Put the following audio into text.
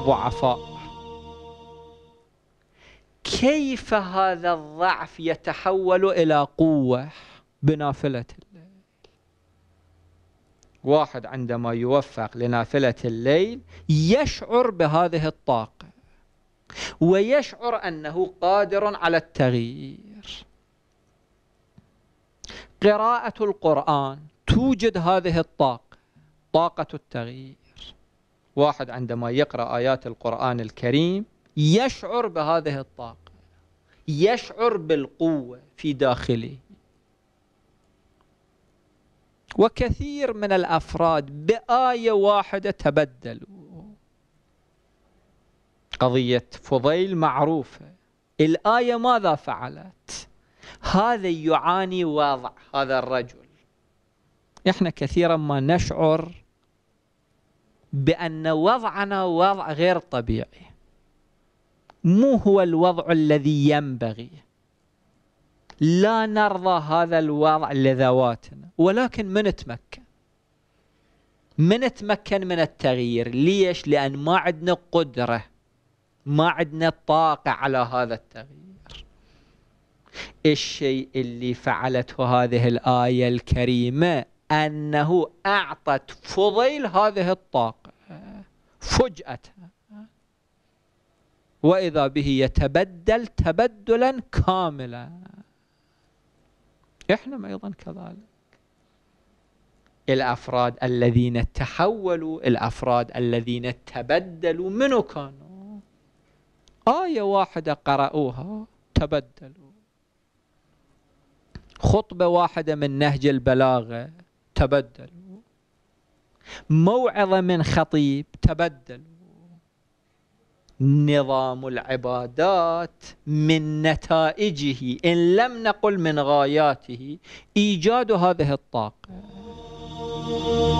ضعفاء كيف هذا الضعف يتحول إلى قوة بنافلة الليل واحد عندما يوفق لنافلة الليل يشعر بهذه الطاقة ويشعر أنه قادر على التغيير قراءة القرآن توجد هذه الطاقة طاقة التغيير واحد عندما يقرأ آيات القرآن الكريم يشعر بهذه الطاقة يشعر بالقوة في داخله وكثير من الأفراد بآية واحدة تبدلوا قضية فضيل معروفة الآية ماذا فعلت هذا يعاني وضع هذا الرجل احنا كثيرا ما نشعر بأن وضعنا وضع غير طبيعي مو هو الوضع الذي ينبغي لا نرضى هذا الوضع لذواتنا ولكن من تمكن من تمكن من التغيير ليش لأن ما عندنا قدرة ما عندنا طاقة على هذا التغيير الشيء اللي فعلته هذه الآية الكريمة أنه أعطت فضيل هذه الطاقة فجأة وإذا به يتبدل تبدلا كاملا احنا أيضا كذلك الأفراد الذين تحولوا الأفراد الذين تبدلوا منو كانوا آية واحدة قرأوها تبدلوا خطبة واحدة من نهج البلاغة تبدلوا موعظة من خطيب تبدل نظام العبادات من نتائجه إن لم نقل من غاياته إيجاد هذه الطاقة